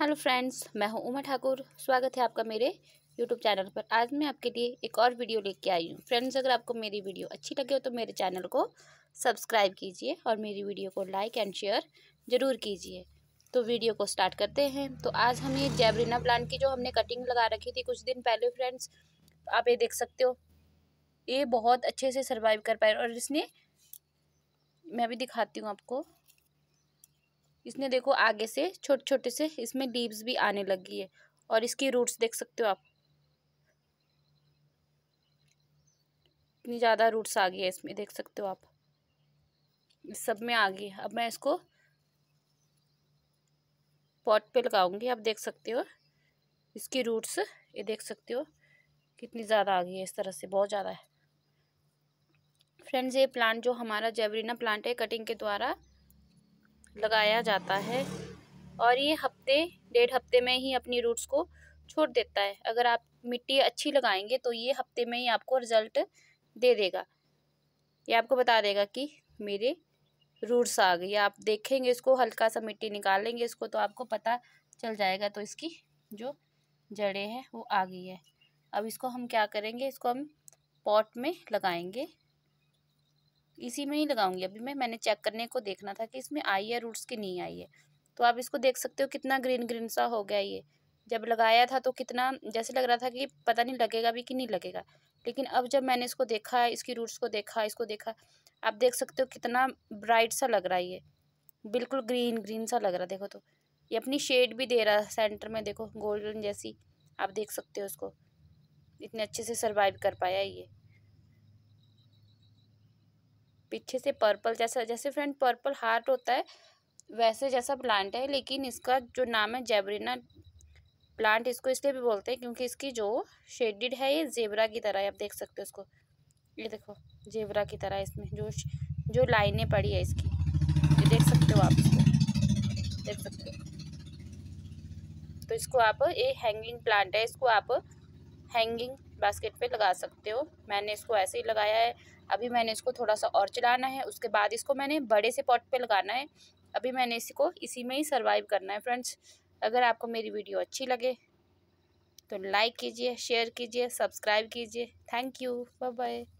hello friends मैं हूं उमा ठाकुर स्वागत है आपका मेरे यूट्यूब चैनल पर आज मैं आपके लिए एक और वीडियो लेके आई हूं फ्रेंड्स अगर आपको मेरी वीडियो अच्छी लगे हो तो मेरे चैनल को सब्सक्राइब कीजिए और मेरी वीडियो को लाइक एंड शेयर ज़रूर कीजिए तो वीडियो को स्टार्ट करते हैं तो आज हम ये जैबरीना प्लांट की जो हमने कटिंग लगा रखी थी कुछ दिन पहले फ्रेंड्स आप ये देख सकते हो ये बहुत अच्छे से सर्वाइव कर पाए और इसने मैं भी दिखाती हूँ आपको इसने देखो आगे से छोटे छोटे से इसमें लीव्स भी आने लगी है और इसकी रूट्स देख सकते हो आप इतनी ज़्यादा रूट्स आ गई है इसमें देख सकते हो आप इस सब में आ गई अब मैं इसको पॉट पे लगाऊंगी आप देख सकते हो इसकी रूट्स ये देख सकते हो कितनी ज़्यादा आ गई है इस तरह से बहुत ज़्यादा है फ्रेंड्स ये प्लांट जो हमारा जेवरीना प्लांट है कटिंग के द्वारा लगाया जाता है और ये हफ्ते डेढ़ हफ्ते में ही अपनी रूट्स को छोड़ देता है अगर आप मिट्टी अच्छी लगाएंगे तो ये हफ्ते में ही आपको रिज़ल्ट दे देगा ये आपको बता देगा कि मेरे रूट्स आ गए आप देखेंगे इसको हल्का सा मिट्टी निकालेंगे इसको तो आपको पता चल जाएगा तो इसकी जो जड़ें हैं वो आ गई है अब इसको हम क्या करेंगे इसको हम पॉट में लगाएंगे इसी में ही लगाऊंगी अभी मैं मैंने चेक करने को देखना था कि इसमें आई है रूट्स की नहीं आई है तो आप इसको देख सकते हो कितना ग्रीन ग्रीन सा हो गया ये जब लगाया था तो कितना जैसे लग रहा था कि पता नहीं लगेगा भी कि नहीं लगेगा लेकिन अब जब मैंने इसको देखा इसकी रूट्स को देखा इसको देखा आप देख सकते हो कितना ब्राइट सा लग रहा है ये बिल्कुल ग्रीन ग्रीन सा लग रहा है देखो तो ये अपनी शेड भी दे रहा है सेंटर में देखो गोल्डन जैसी आप देख सकते हो उसको इतने अच्छे से सर्वाइव कर पाया ये पीछे से पर्पल जैसा जैसे फ्रेंड पर्पल हार्ट होता है वैसे जैसा प्लांट है लेकिन इसका जो नाम है जेबरीना प्लांट इसको इसलिए भी बोलते हैं क्योंकि इसकी जो शेडिड है ये जेबरा की तरह है आप देख सकते हो इसको ये देखो जेबरा की तरह इसमें जो जो लाइनें पड़ी है इसकी ये देख सकते हो आप इसको देख सकते हो तो इसको आप ये हैंगिंग प्लांट है इसको आप हैंगिंग बास्केट पे लगा सकते हो मैंने इसको ऐसे ही लगाया है अभी मैंने इसको थोड़ा सा और चलाना है उसके बाद इसको मैंने बड़े से पॉट पे लगाना है अभी मैंने इसको इसी में ही सर्वाइव करना है फ्रेंड्स अगर आपको मेरी वीडियो अच्छी लगे तो लाइक कीजिए शेयर कीजिए सब्सक्राइब कीजिए थैंक यू बाय बाय